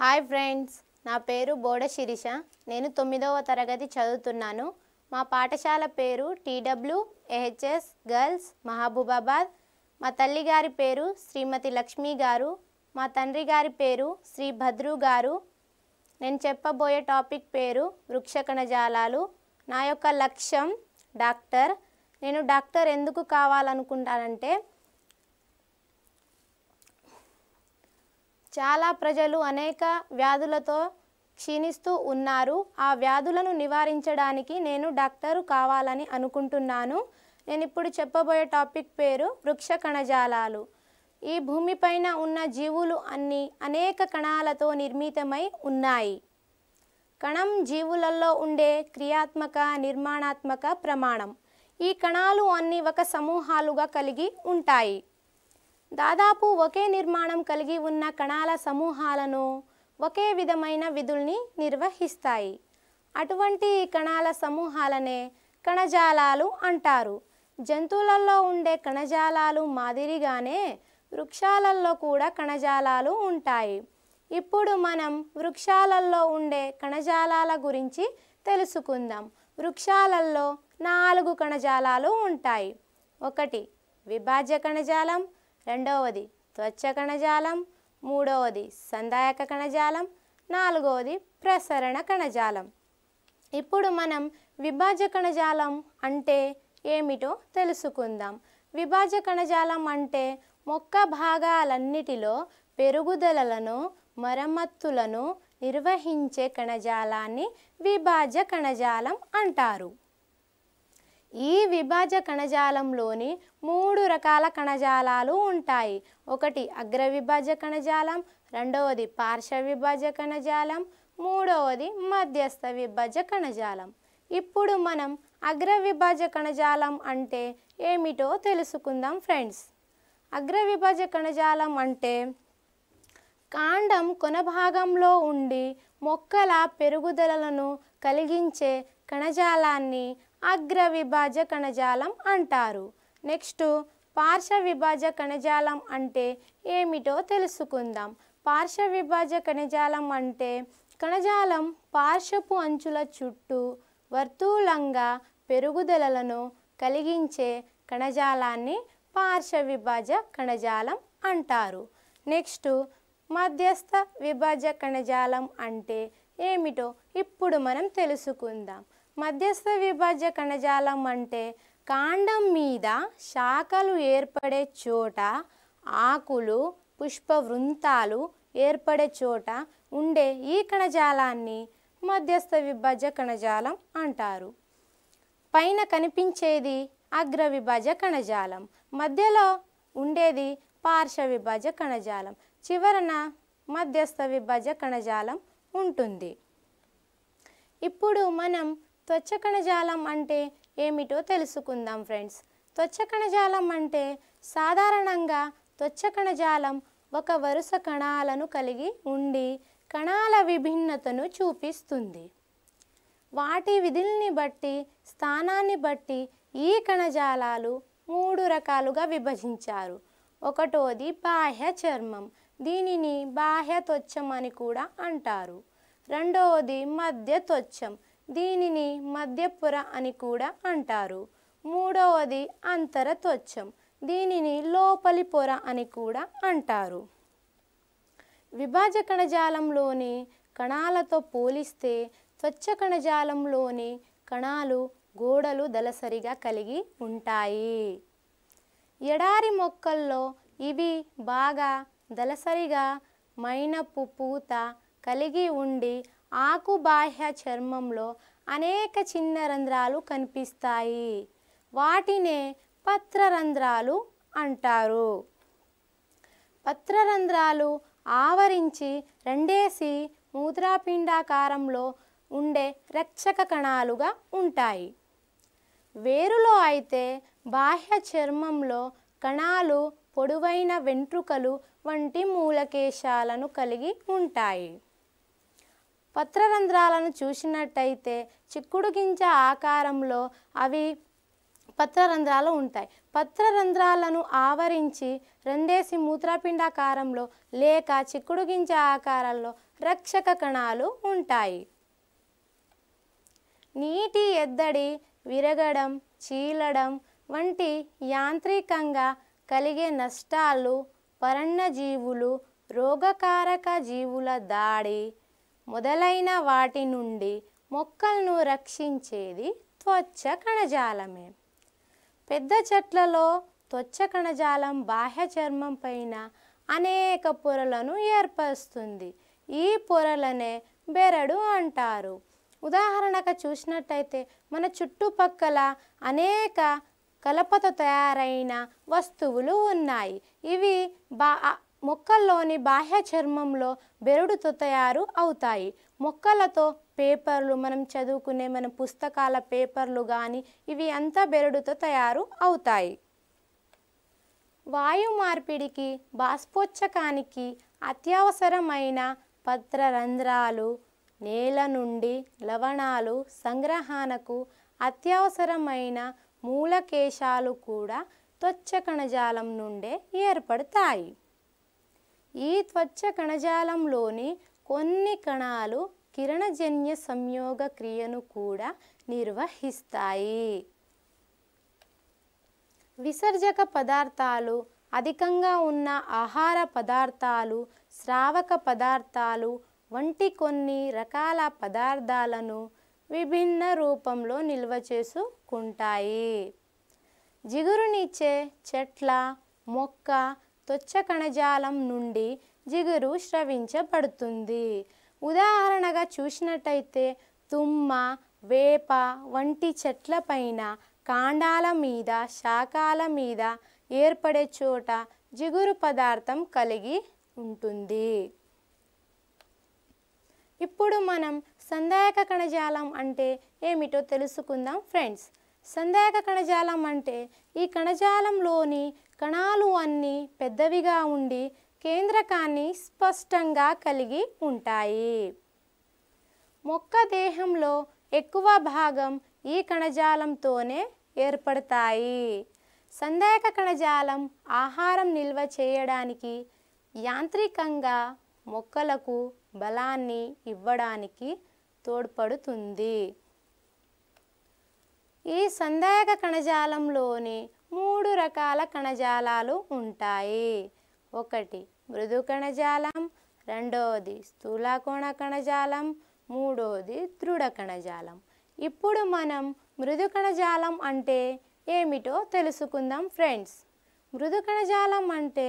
hi friends నా పేరు బోడ శిరీష నేను తొమ్మిదవ తరగతి చదువుతున్నాను మా పాఠశాల పేరు టీడబ్ల్యూ ఎహెచ్ఎస్ గర్ల్స్ మహబూబాబాద్ మా తల్లి గారి పేరు శ్రీమతి లక్ష్మీ గారు మా తండ్రి గారి పేరు శ్రీ భద్రు గారు నేను చెప్పబోయే టాపిక్ పేరు వృక్ష కణజాలాలు నా యొక్క లక్ష్యం డాక్టర్ నేను డాక్టర్ ఎందుకు కావాలనుకుంటానంటే చాలా ప్రజలు అనేక వ్యాధులతో క్షీణిస్తూ ఉన్నారు ఆ వ్యాధులను నివారించడానికి నేను డాక్టరు కావాలని అనుకుంటున్నాను నేను ఇప్పుడు చెప్పబోయే టాపిక్ పేరు వృక్ష కణజాలాలు ఈ భూమిపైన ఉన్న జీవులు అన్నీ అనేక కణాలతో నిర్మితమై ఉన్నాయి కణం జీవులలో ఉండే క్రియాత్మక నిర్మాణాత్మక ప్రమాణం ఈ కణాలు అన్నీ ఒక సమూహాలుగా కలిగి ఉంటాయి దాదాపు ఒకే నిర్మాణం కలిగి ఉన్న కణాల సమూహాలను ఒకే విధమైన విధుల్ని నిర్వహిస్తాయి అటువంటి కణాల సమూహాలనే కణజాలాలు అంటారు జంతువులలో ఉండే కణజాలాలు మాదిరిగానే వృక్షాలలో కూడా కణజాలాలు ఉంటాయి ఇప్పుడు మనం వృక్షాలలో ఉండే కణజాలాల గురించి తెలుసుకుందాం వృక్షాలలో నాలుగు కణజాలాలు ఉంటాయి ఒకటి విభాజ్య కణజాలం రెండవది త్వచ్చ కణజాలం మూడవది సందాయక కణజాలం నాలుగవది ప్రసరణ కణజాలం ఇప్పుడు మనం విభాజ కణజాలం అంటే ఏమిటో తెలుసుకుందాం విభాజ కణజాలం అంటే మొక్క భాగాలన్నిటిలో పెరుగుదలలను మరమ్మత్తులను నిర్వహించే కణజాలాన్ని విభాజ కణజాలం అంటారు ఈ విభాజ కణజాలంలోని మూడు రకాల కణజాలాలు ఉంటాయి ఒకటి అగ్ర విభాజ కణజాలం రెండవది పార్శ్వ విభాజ కణజాలం మూడవది మధ్యస్థ విభాజ కణజాలం ఇప్పుడు మనం అగ్ర విభాజ కణజాలం అంటే ఏమిటో తెలుసుకుందాం ఫ్రెండ్స్ అగ్ర విభాజ కణజాలం అంటే కాండం కొనభాగంలో ఉండి మొక్కల పెరుగుదలను కలిగించే కణజాలాన్ని అగ్ర విభాజ కణజాలం అంటారు నెక్స్ట్ పార్శ్వ విభాజ కణజాలం అంటే ఏమిటో తెలుసుకుందాం పార్శ్వ విభాజ కణజాలం అంటే కణజాలం పార్శ్వపు అంచుల చుట్టూ వర్తూలంగా పెరుగుదలను కలిగించే కణజాలాన్ని పార్శ్వ విభాజ కణజాలం అంటారు నెక్స్ట్ మధ్యస్థ విభాజ కణజాలం అంటే ఏమిటో ఇప్పుడు మనం తెలుసుకుందాం మధ్యస్థ విభజ్య కణజాలం అంటే కాండం మీద శాఖలు ఏర్పడే చోట ఆకులు పుష్ప వృంతాలు ఏర్పడే చోట ఉండే ఈ కణజాలాన్ని మధ్యస్థ విభజ్య కణజాలం అంటారు పైన కనిపించేది అగ్ర విభజ కణజాలం మధ్యలో ఉండేది పార్శ్వ విభజ కణజాలం చివరన మధ్యస్థ విభజ కణజాలం ఉంటుంది ఇప్పుడు మనం త్వచ కణజాలం అంటే ఏమిటో తెలుసుకుందాం ఫ్రెండ్స్ త్వచ కణజాలం అంటే సాధారణంగా త్వచ కణజాలం ఒక వరుస కణాలను కలిగి ఉండి కణాల విభిన్నతను చూపిస్తుంది వాటి విధుల్ని బట్టి స్థానాన్ని బట్టి ఈ కణజాలాలు మూడు రకాలుగా విభజించారు ఒకటోది బాహ్య చర్మం దీనిని బాహ్య త్వచ్చం అని కూడా అంటారు రెండవది మధ్య త్వచ్చం దీనిని మధ్యపుర అని కూడా అంటారు మూడవది అంతర త్వచ్చం దీనిని లోపలి పొర అని కూడా అంటారు విభాజ కణజాలంలోని కణాలతో పోలిస్తే త్వచ్చ కణజాలంలోని కణాలు గోడలు దలసరిగా కలిగి ఉంటాయి ఎడారి మొక్కల్లో ఇవి బాగా దలసరిగా మైనపు పూత కలిగి ఉండి ఆకు బాహ్య చర్మంలో అనేక చిన్న రంధ్రాలు కనిపిస్తాయి వాటినే పత్రరంధ్రాలు అంటారు పత్రరంధ్రాలు ఆవరించి రెండేసి మూత్రాపిండాకారంలో ఉండే రక్షక కణాలుగా ఉంటాయి వేరులో అయితే బాహ్య చర్మంలో కణాలు పొడవైన వెంట్రుకలు వంటి మూలకేశాలను కలిగి ఉంటాయి పత్రరంధ్రాలను చూసినట్టయితే చిక్కుడు గింజ ఆకారంలో అవి పత్రరంధ్రాలు ఉంటాయి పత్రరంధ్రాలను ఆవరించి రెండేసి మూత్రపిండాకారంలో లేక చిక్కుడు గింజ ఆకారంలో రక్షక కణాలు ఉంటాయి నీటి ఎద్దడి విరగడం చీలడం వంటి యాంత్రికంగా కలిగే నష్టాలు జీవులు రోగకారక జీవుల దాడి మొదలైన వాటి నుండి మొక్కలను రక్షించేది త్వచ్చ కణజాలమే పెద్ద చెట్లలో త్వచ్చ కణజాలం బాహ్య చర్మం పైన అనేక పొరలను ఏర్పరుస్తుంది ఈ పొరలనే బెరడు అంటారు ఉదాహరణకు చూసినట్టయితే మన చుట్టుపక్కల అనేక కలపతో తయారైన వస్తువులు ఉన్నాయి ఇవి బా మొక్కల్లోని బాహ్య చర్మంలో బెరడుతో తయారు అవుతాయి మొక్కలతో పేపర్లు మనం చదువుకునే మన పుస్తకాల పేపర్లు కానీ ఇవి అంతా బెరడుతో తయారు అవుతాయి వాయు మార్పిడికి బాష్పోచ్చకానికి అత్యవసరమైన పత్ర రంధ్రాలు నేల నుండి లవణాలు సంగ్రహణకు అత్యవసరమైన మూలకేశాలు కూడా త్వచ్చ కణజాలం నుండే ఏర్పడతాయి ఈ త్వచ్చ కణజాలంలోని కొన్ని కణాలు కిరణజన్య సంయోగ క్రియను కూడా నిర్వహిస్తాయి విసర్జక పదార్థాలు అధికంగా ఉన్న ఆహార పదార్థాలు శ్రావక పదార్థాలు వంటి కొన్ని రకాల పదార్థాలను విభిన్న రూపంలో నిల్వ చేసుకుంటాయి జిగురునిచ్చే చెట్ల మొక్క త్వచ్చ కణజాలం నుండి జిగురు స్రవించబడుతుంది ఉదాహరణగా చూసినట్టయితే తుమ్మ వేప వంటి చెట్లపైన కాండాల మీద శాఖాల మీద ఏర్పడే చోట జిగురు పదార్థం కలిగి ఉంటుంది ఇప్పుడు మనం సందాయక కణజాలం అంటే ఏమిటో తెలుసుకుందాం ఫ్రెండ్స్ సందాయక కణజాలం అంటే ఈ కణజాలంలోని కణాలు అన్నీ పెద్దవిగా ఉండి కేంద్రకాన్ని స్పష్టంగా కలిగి ఉంటాయి మొక్క దేహంలో ఎక్కువ భాగం ఈ కణజాలంతోనే ఏర్పడతాయి సందేహక కణజాలం ఆహారం నిల్వ చేయడానికి యాంత్రికంగా మొక్కలకు బలాన్ని ఇవ్వడానికి తోడ్పడుతుంది ఈ సందాయక కణజాలంలోని మూడు రకాల కణజాలాలు ఉంటాయి ఒకటి మృదు కణజాలం రెండవది స్థూలకోణ కణజాలం మూడవది దృఢ కణజాలం ఇప్పుడు మనం మృదు కణజాలం అంటే ఏమిటో తెలుసుకుందాం ఫ్రెండ్స్ మృదు కణజాలం అంటే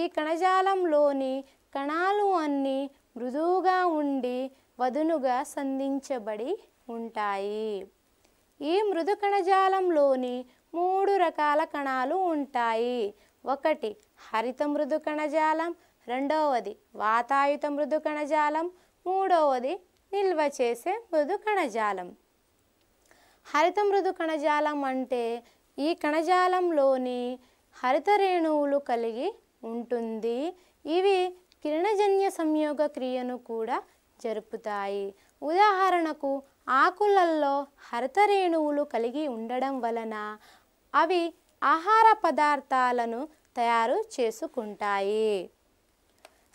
ఈ కణజాలంలోని కణాలు అన్నీ మృదువుగా ఉండి వదునుగా సంధించబడి ఉంటాయి ఈ మృదు కణజాలంలోని మూడు రకాల కణాలు ఉంటాయి ఒకటి హరిత మృదు కణజాలం రెండవది వాతాయుత మృదు కణజాలం మూడవది నిల్వ చేసే మృదు కణజాలం హరిత మృదు కణజాలం అంటే ఈ కణజాలంలోని హరిత రేణువులు కలిగి ఉంటుంది ఇవి కిరణజన్య సంయోగ క్రియను కూడా జరుపుతాయి ఉదాహరణకు ఆకులల్లో హరిత రేణువులు కలిగి ఉండడం వలన అవి ఆహార పదార్థాలను తయారు చేసుకుంటాయి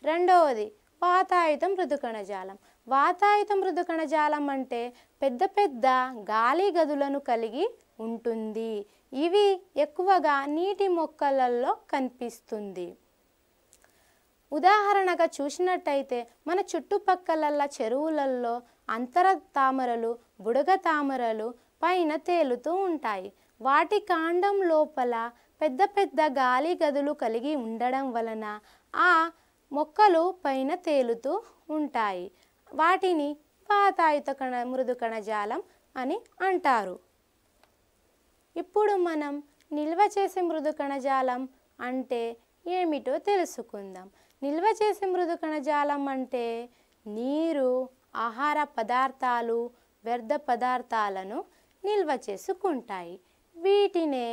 రెండవది వాతాయుతం వాతాయుత వాతాయుతం కణజాలం అంటే పెద్ద పెద్ద గాలి గదులను కలిగి ఉంటుంది ఇవి ఎక్కువగా నీటి మొక్కలలో కనిపిస్తుంది ఉదాహరణగా చూసినట్టయితే మన చుట్టుపక్కల చెరువులలో అంతర తామరలు బుడగ తామరలు పైన తేలుతూ ఉంటాయి వాటి కాండం లోపల పెద్ద పెద్ద గాలి గదులు కలిగి ఉండడం వలన ఆ మొక్కలు పైన తేలుతూ ఉంటాయి వాటిని పాతాయుత కణ మృదు కణజాలం అని అంటారు ఇప్పుడు మనం నిల్వ చేసే మృదు కణజాలం అంటే ఏమిటో తెలుసుకుందాం నిల్వ చేసే మృదు కణజాలం అంటే నీరు ఆహార పదార్థాలు వ్యర్థ పదార్థాలను నిల్వ చేసుకుంటాయి వీటినే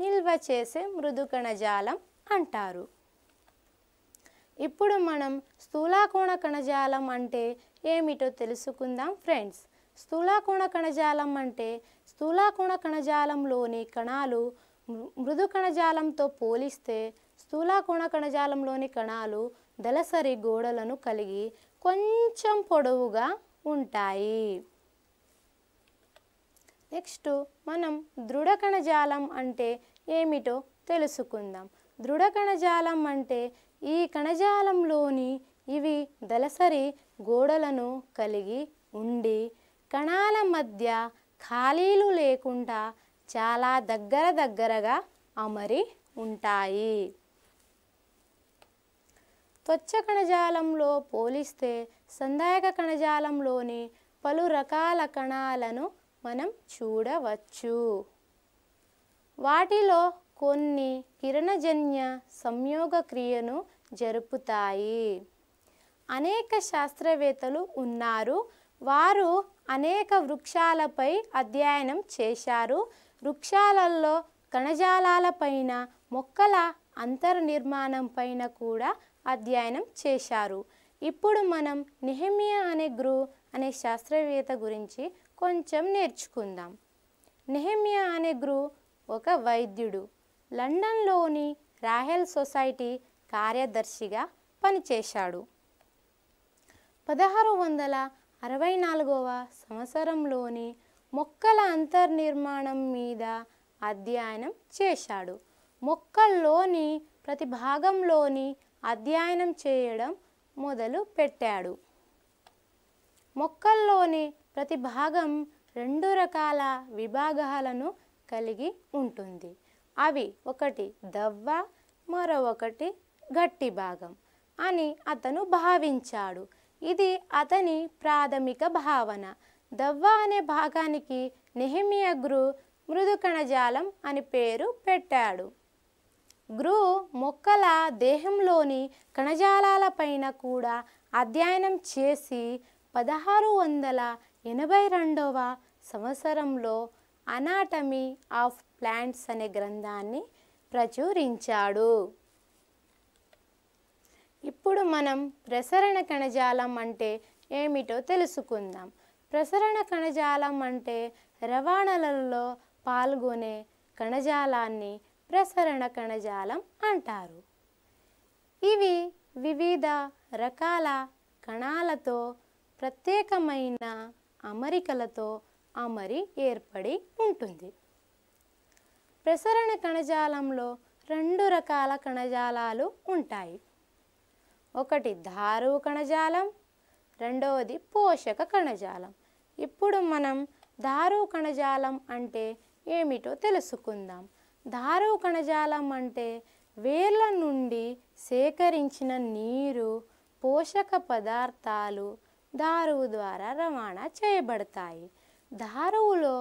నిల్వ చేసే మృదు కణజాలం అంటారు ఇప్పుడు మనం స్థూలాకోణ కణజాలం అంటే ఏమిటో తెలుసుకుందాం ఫ్రెండ్స్ స్థూలాకోణ కణజాలం అంటే స్థూలాకోణ కణజాలంలోని కణాలు మృదు కణజాలంతో పోలిస్తే స్థూలాకోణ కణజాలంలోని కణాలు దళసరి గోడలను కలిగి కొంచెం పొడవుగా ఉంటాయి నెక్స్ట్ మనం దృఢ కణజాలం అంటే ఏమిటో తెలుసుకుందాం దృఢ కణజాలం అంటే ఈ కణజాలంలోని ఇవి దలసరి గోడలను కలిగి ఉండి కణాల మధ్య ఖాళీలు లేకుండా చాలా దగ్గర దగ్గరగా అమరి ఉంటాయి త్వచ్చ కణజాలంలో పోలిస్తే సందాయక కణజాలంలోని పలు రకాల కణాలను మనం చూడవచ్చు వాటిలో కొన్ని కిరణజన్య సంయోగ క్రియను జరుపుతాయి అనేక శాస్త్రవేత్తలు ఉన్నారు వారు అనేక వృక్షాలపై అధ్యయనం చేశారు వృక్షాలలో కణజాలాలపైన మొక్కల అంతర్నిర్మాణం పైన కూడా అధ్యయనం చేశారు ఇప్పుడు మనం నిహమియా అనే గ్రూ అనే శాస్త్రవేత్త గురించి కొంచెం నేర్చుకుందాం నెహమియా అనే గురు ఒక వైద్యుడు లండన్లోని రాహెల్ సొసైటీ కార్యదర్శిగా పనిచేశాడు పదహారు వందల అరవై నాలుగవ సంవత్సరంలోని మొక్కల అంతర్నిర్మాణం మీద అధ్యయనం చేశాడు మొక్కల్లోని ప్రతి భాగంలోని అధ్యయనం చేయడం మొదలు పెట్టాడు మొక్కల్లోని ప్రతి భాగం రెండు రకాల విభాగాలను కలిగి ఉంటుంది అవి ఒకటి దవ్వ మరొకటి గట్టి భాగం అని అతను భావించాడు ఇది అతని ప్రాథమిక భావన దవ్వ అనే భాగానికి నెహిమియ గ్రూ మృదు కణజాలం అని పేరు పెట్టాడు గ్రూ మొక్కల దేహంలోని కణజాలాలపైన కూడా అధ్యయనం చేసి పదహారు వందల ఎనభై రెండవ సంవత్సరంలో అనాటమీ ఆఫ్ ప్లాంట్స్ అనే గ్రంథాన్ని ప్రచురించాడు ఇప్పుడు మనం ప్రసరణ కణజాలం అంటే ఏమిటో తెలుసుకుందాం ప్రసరణ కణజాలం అంటే రవాణాలలో పాల్గొనే కణజాలాన్ని ప్రసరణ కణజాలం అంటారు ఇవి వివిధ రకాల కణాలతో ప్రత్యేకమైన అమరికలతో అమరి ఏర్పడి ఉంటుంది ప్రసరణ కణజాలంలో రెండు రకాల కణజాలాలు ఉంటాయి ఒకటి ధారువు కణజాలం రెండవది పోషక కణజాలం ఇప్పుడు మనం ధారువు కణజాలం అంటే ఏమిటో తెలుసుకుందాం ధారువు కణజాలం అంటే వేర్ల నుండి సేకరించిన నీరు పోషక పదార్థాలు దారువు ద్వారా రవాణా చేయబడతాయి దారువులో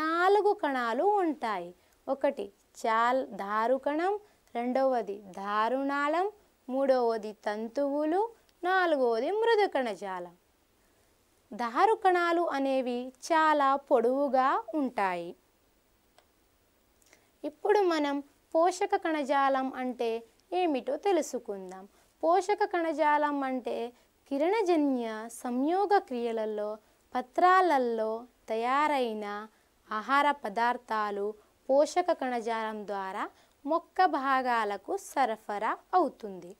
నాలుగు కణాలు ఉంటాయి ఒకటి చాల్ దారు కణం రెండవది దారుణాళం మూడవది తంతువులు నాలుగవది మృదు కణజాలం దారు కణాలు అనేవి చాలా పొడవుగా ఉంటాయి ఇప్పుడు మనం పోషక కణజాలం అంటే ఏమిటో తెలుసుకుందాం పోషక కణజాలం అంటే కిరణజన్య సంయోగ క్రియలలో పత్రాలలో తయారైన ఆహార పదార్థాలు పోషక కణజాలం ద్వారా మొక్క భాగాలకు సరఫరా అవుతుంది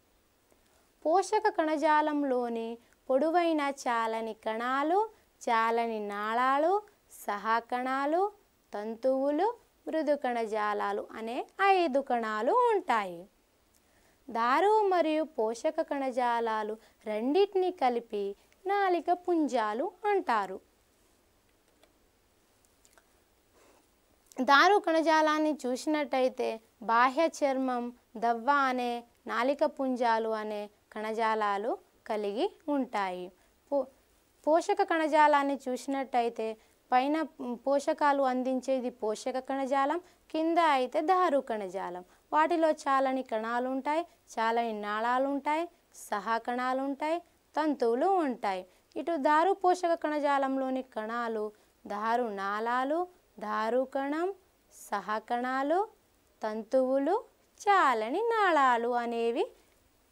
పోషక కణజాలంలోని పొడవైన చాలని కణాలు చాలని నాళాలు సహాకణాలు తంతువులు మృదు కణజాలాలు అనే ఐదు కణాలు ఉంటాయి దారు మరియు పోషక కణజాలాలు రెండింటినీ కలిపి నాలిక పుంజాలు అంటారు దారు కణజాలాన్ని చూసినట్టయితే బాహ్య చర్మం దవ్వ అనే నాలిక పుంజాలు అనే కణజాలాలు కలిగి ఉంటాయి పో పోషక కణజాలాన్ని చూసినట్టయితే పైన పోషకాలు అందించేది పోషక కణజాలం కింద అయితే దారు కణజాలం వాటిలో చాలని కణాలు ఉంటాయి చాలని నాళాలు ఉంటాయి సహాకణాలు ఉంటాయి తంతువులు ఉంటాయి ఇటు దారు పోషక కణజాలంలోని కణాలు దారు నాళాలు దారు కణం సహకణాలు తంతువులు చాలని నాళాలు అనేవి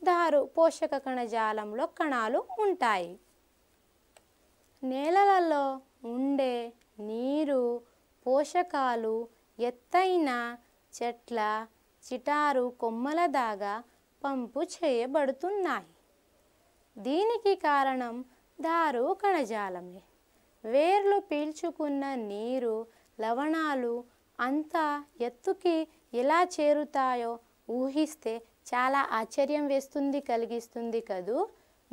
దారు పోషక కణజాలంలో కణాలు ఉంటాయి నేలలలో ఉండే నీరు పోషకాలు ఎత్తైన చెట్ల చిటారు కొమ్మల దాగా పంపు చేయబడుతున్నాయి దీనికి కారణం దారు కణజాలమే వేర్లు పీల్చుకున్న నీరు లవణాలు అంతా ఎత్తుకి ఎలా చేరుతాయో ఊహిస్తే చాలా ఆశ్చర్యం వేస్తుంది కలిగిస్తుంది కదూ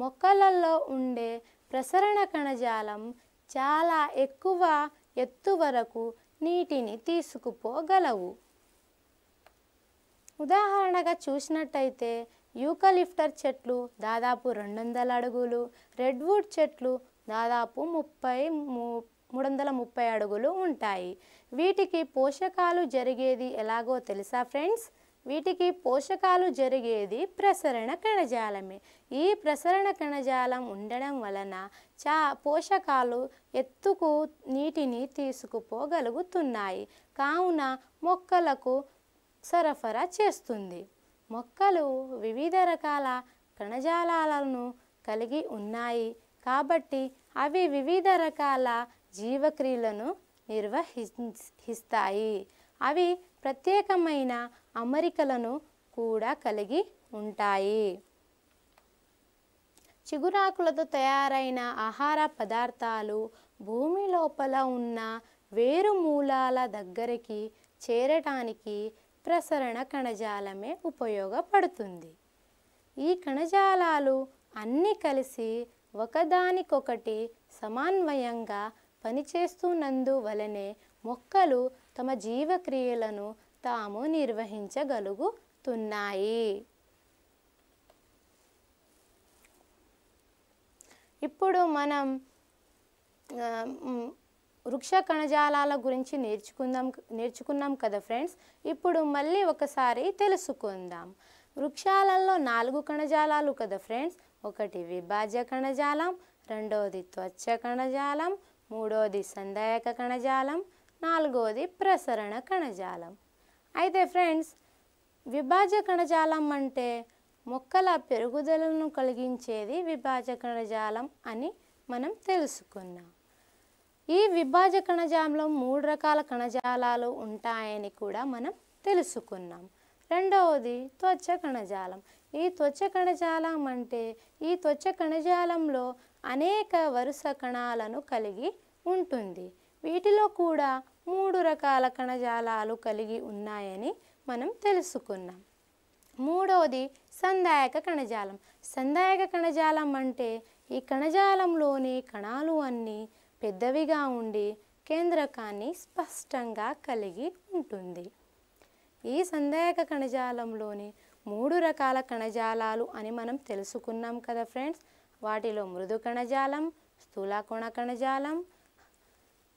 మొక్కలలో ఉండే ప్రసరణ కణజాలం చాలా ఎక్కువ ఎత్తు వరకు నీటిని తీసుకుపోగలవు ఉదాహరణగా చూసినట్టయితే యూకలిఫ్టర్ చెట్లు దాదాపు రెండు వందల అడుగులు రెడ్వుడ్ చెట్లు దాదాపు ముప్పై మూడు వందల ముప్పై అడుగులు ఉంటాయి వీటికి పోషకాలు జరిగేది ఎలాగో తెలుసా ఫ్రెండ్స్ వీటికి పోషకాలు జరిగేది ప్రసరణ కణజాలమే ఈ ప్రసరణ కణజాలం ఉండడం వలన చా పోషకాలు ఎత్తుకు నీటిని తీసుకుపోగలుగుతున్నాయి కావున మొక్కలకు సరఫరా చేస్తుంది మొక్కలు వివిధ రకాల కణజాలాలను కలిగి ఉన్నాయి కాబట్టి అవి వివిధ రకాల జీవక్రియలను నిర్వహిస్తాయి అవి ప్రత్యేకమైన అమరికలను కూడా కలిగి ఉంటాయి చిగురాకులతో తయారైన ఆహార పదార్థాలు భూమి లోపల ఉన్న వేరు మూలాల దగ్గరికి చేరటానికి ప్రసరణ కణజాలమే ఉపయోగపడుతుంది ఈ కణజాలాలు అన్నీ కలిసి ఒకదానికొకటి సమన్వయంగా పనిచేస్తున్నందువలనే మొక్కలు తమ జీవక్రియలను తాము నిర్వహించగలుగుతున్నాయి ఇప్పుడు మనం వృక్ష కణజాలాల గురించి నేర్చుకుందాం నేర్చుకున్నాం కదా ఫ్రెండ్స్ ఇప్పుడు మళ్ళీ ఒకసారి తెలుసుకుందాం వృక్షాలలో నాలుగు కణజాలాలు కదా ఫ్రెండ్స్ ఒకటి విభాజ్య కణజాలం రెండవది త్వచ్చ కణజాలం మూడవది సందాయక కణజాలం నాలుగవది ప్రసరణ కణజాలం అయితే ఫ్రెండ్స్ విభాజ కణజాలం అంటే మొక్కల పెరుగుదలను కలిగించేది విభాజ కణజాలం అని మనం తెలుసుకున్నాం ఈ విభాజ కణజాలంలో మూడు రకాల కణజాలాలు ఉంటాయని కూడా మనం తెలుసుకున్నాం రెండవది త్వచ కణజాలం ఈ త్వచ కణజాలం అంటే ఈ త్వచ కణజాలంలో అనేక వరుస కణాలను కలిగి ఉంటుంది వీటిలో కూడా మూడు రకాల కణజాలాలు కలిగి ఉన్నాయని మనం తెలుసుకున్నాం మూడవది సందాయక కణజాలం సందాయక కణజాలం అంటే ఈ కణజాలంలోని కణాలు అన్నీ పెద్దవిగా ఉండి కేంద్రకాన్ని స్పష్టంగా కలిగి ఉంటుంది ఈ సందేహక కణజాలంలోని మూడు రకాల కణజాలాలు అని మనం తెలుసుకున్నాం కదా ఫ్రెండ్స్ వాటిలో మృదు కణజాలం స్థూలకోణ కణజాలం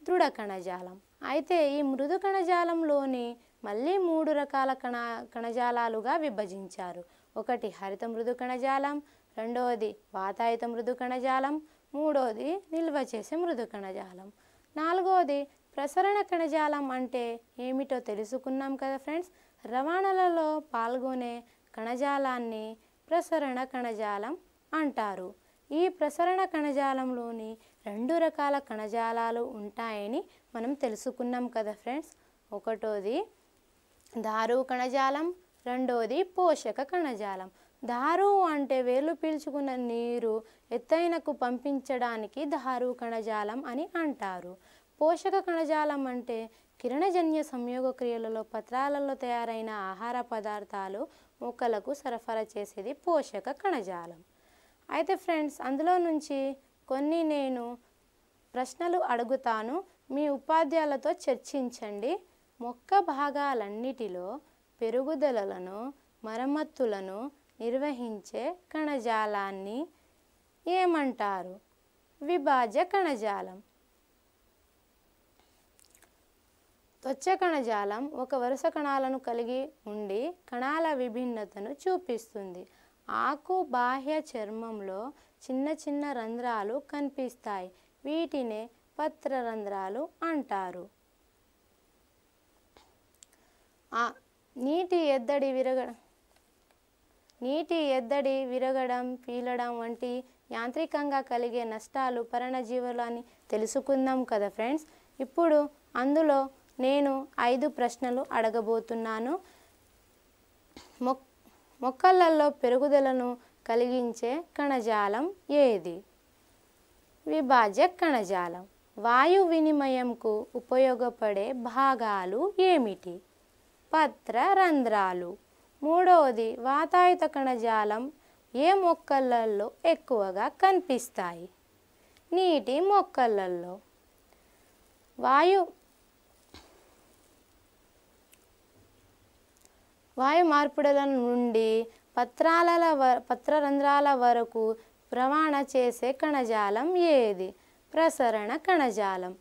దృఢ కణజాలం అయితే ఈ మృదు కణజాలంలోని మళ్ళీ మూడు రకాల కణ కణజాలాలుగా విభజించారు ఒకటి హరిత మృదు కణజాలం రెండవది వాతాయుత మృదు కణజాలం మూడోది నిల్వ చేసే మృదు కణజాలం నాలుగోది ప్రసరణ కణజాలం అంటే ఏమిటో తెలుసుకున్నాం కదా ఫ్రెండ్స్ రవాణాలలో పాల్గొనే కణజాలాన్ని ప్రసరణ కణజాలం అంటారు ఈ ప్రసరణ కణజాలంలోని రెండు రకాల కణజాలాలు ఉంటాయని మనం తెలుసుకున్నాం కదా ఫ్రెండ్స్ ఒకటోది దారు కణజాలం రెండోది పోషక కణజాలం దారు అంటే వేలు పీల్చుకున్న నీరు ఎత్తైనకు పంపించడానికి దారు కణజాలం అని అంటారు పోషక కణజాలం అంటే కిరణజన్య సంయోగ క్రియలలో పత్రాలలో తయారైన ఆహార పదార్థాలు మొక్కలకు సరఫరా చేసేది పోషక కణజాలం అయితే ఫ్రెండ్స్ అందులో నుంచి కొన్ని నేను ప్రశ్నలు అడుగుతాను మీ ఉపాధ్యాయులతో చర్చించండి మొక్క భాగాలన్నిటిలో పెరుగుదలలను మరమ్మత్తులను నిర్వహించే కణజాలాన్ని ఏమంటారు విభాజ కణజాలం త్వచ కణజాలం ఒక వరుస కణాలను కలిగి ఉండి కణాల విభిన్నతను చూపిస్తుంది ఆకు బాహ్య చర్మంలో చిన్న చిన్న రంధ్రాలు కనిపిస్తాయి వీటినే పత్ర రంధ్రాలు అంటారు నీటి ఎద్దడి విరగ నీటి ఎద్దడి విరగడం పీలడం వంటి యాంత్రికంగా కలిగే నష్టాలు అని తెలుసుకుందాం కదా ఫ్రెండ్స్ ఇప్పుడు అందులో నేను ఐదు ప్రశ్నలు అడగబోతున్నాను మొక్ మొక్కలలో పెరుగుదలను కలిగించే కణజాలం ఏది విభాజ్య కణజాలం వాయు వినిమయంకు ఉపయోగపడే భాగాలు ఏమిటి పత్ర రంధ్రాలు మూడవది వాతాయుత కణజాలం ఏ మొక్కలలో ఎక్కువగా కనిపిస్తాయి నీటి మొక్కలలో వాయు వాయు మార్పిడుల నుండి పత్రాల పత్రరంధ్రాల వరకు ప్రవాణ చేసే కణజాలం ఏది ప్రసరణ కణజాలం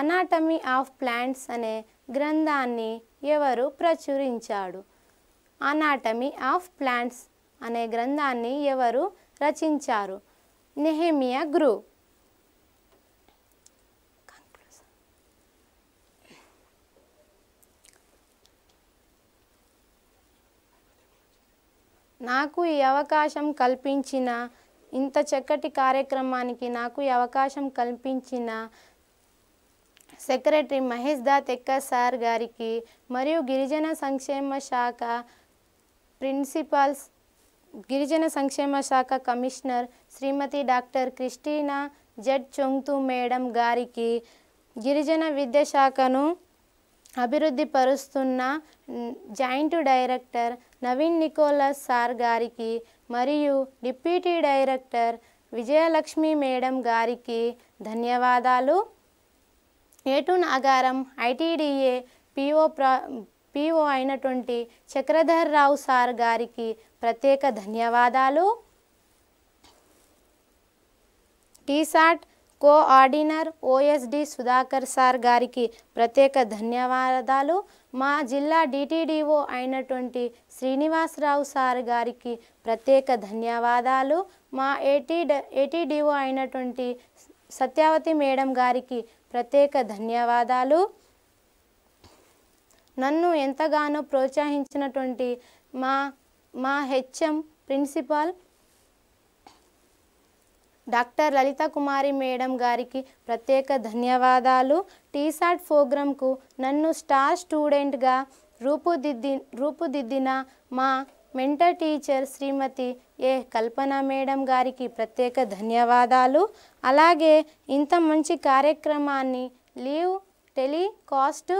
అనాటమీ ఆఫ్ ప్లాంట్స్ అనే గ్రంథాన్ని ఎవరు ప్రచురించాడు అనాటమీ ఆఫ్ ప్లాంట్స్ అనే గ్రంథాన్ని ఎవరు రచించారు నెహేమియా గ్రూ నాకు ఈ అవకాశం కల్పించిన ఇంత చక్కటి కార్యక్రమానికి నాకు ఈ అవకాశం కల్పించిన సెక్రటరీ మహేష్ దా తెక్క సార్ గారికి మరియు గిరిజన సంక్షేమ శాఖ ప్రిన్సిపాల్స్ గిరిజన సంక్షేమ శాఖ commissioner Srimati doctor Christina Z Chongthu madam గారికి గిరిజన విద్యాశాఖను అభివృద్ధి పరుస్తున్న joint director Naveen Nicholas sir గారికి మరియు డిప్యూటీ డైరెక్టర్ విజయలక్ష్మి మేడం గారికి ధన్యవాదాలు ఏటూన్ అగారం ఐటీడీఏ పిఓ ప్రా పిఓ అయినటువంటి చక్రధర్ రావు సార్ గారికి ప్రత్యేక ధన్యవాదాలు TSAT coordinator OSD Sudhakar sir గారికి ప్రత్యేక ధన్యవాదాలు మా జిల్లా డిటిడిఓ అయినటువంటి శ్రీనివాసరావు సార్ గారికి ప్రత్యేక ధన్యవాదాలు మా ఏటీ ఏటీడిఓ అయినటువంటి సత్యావతి మేడం గారికి ప్రత్యేక ధన్యవాదాలు నన్ను ఎంతగానో ప్రోత్సహించినటువంటి మా మా HM principal doctor Lalitha Kumari madam గారికి ప్రత్యేక ధన్యవాదాలు టీసాట్ ప్రోగ్రాంకు నన్ను స్టార్ స్టూడెంట్గా రూపుదిద్ది రూపుదిద్దిన మా mentor teacher Srimati A Kalpana madam గారికి ప్రత్యేక ధన్యవాదాలు అలాగే ఇంత మంచి కార్యక్రమాన్ని live telecast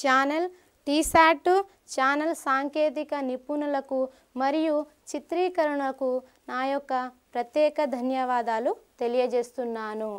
channel TSAT channel సాంకేతిక నిపుణులకు మరియు చిత్రీకరణకు నా యొక్క ప్రత్యేక ధన్యవాదాలు తెలియజేస్తున్నాను